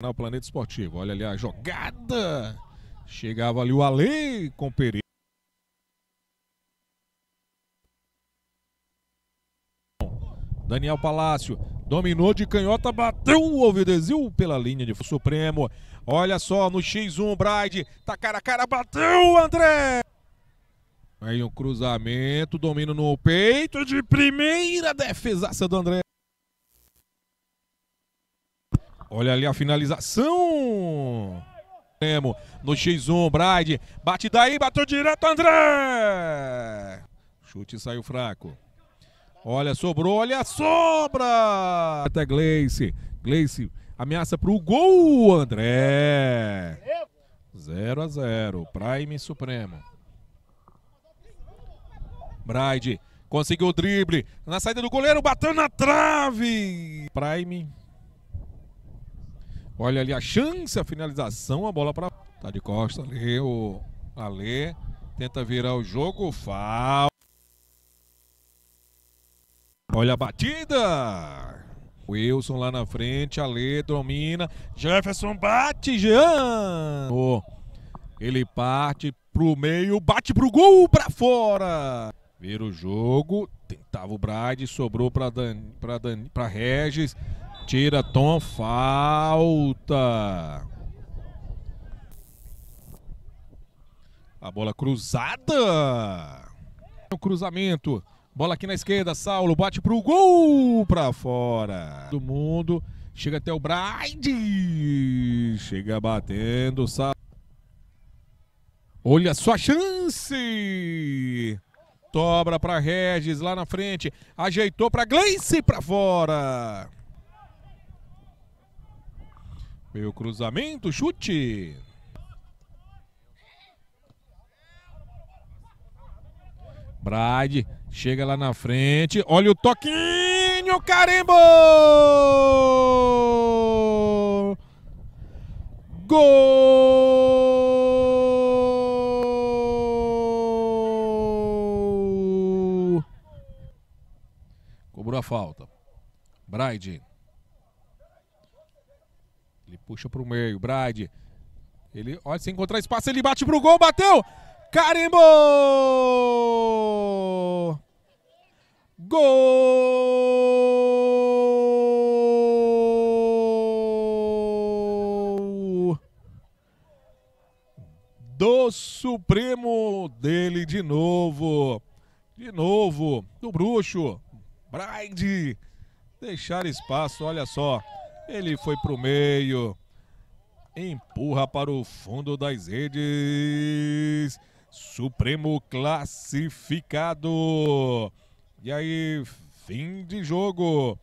canal Planeta Esportivo. Olha ali a jogada. Chegava ali o Ale com Pereira. Daniel Palácio dominou de canhota, bateu o Ovidezil pela linha de Supremo. Olha só no X1, Bride tá cara a cara, bateu o André. Aí um cruzamento, domina no peito de primeira defesaça do André. Olha ali a finalização. No X1, Bride. Bate daí, bateu direto, André. Chute saiu fraco. Olha, sobrou, olha a sobra. Até Gleice. Gleice ameaça pro gol, André. 0 a 0 Prime Supremo. Bride conseguiu o drible. Na saída do goleiro, bateu na trave. Prime Olha ali a chance, a finalização, a bola para. Tá de costa ali o Alê. Tenta virar o jogo, falta. Olha a batida. Wilson lá na frente, Alê domina. Jefferson bate, Jean. ele parte pro meio, bate pro gol, para fora. Vira o jogo, tentava o Bride, sobrou para Dan, Dan, Regis. Tira Tom, falta. A bola cruzada. O cruzamento. Bola aqui na esquerda, Saulo bate pro gol, pra fora. Do mundo, chega até o Braide. Chega batendo, Saulo. Olha só a chance. Tobra para Regis lá na frente. Ajeitou para Gleice para fora. Veio o cruzamento, chute. Brade chega lá na frente. Olha o toquinho, carimbo! Gol! Cobrou a falta. Bride ele puxa pro meio, Bride. Ele olha, se encontrar espaço, ele bate pro gol, bateu! Carimbou! Gol! Do Supremo dele de novo. De novo, do Bruxo. Bride. Deixar espaço, olha só. Ele foi para o meio. Empurra para o fundo das redes. Supremo classificado. E aí, fim de jogo.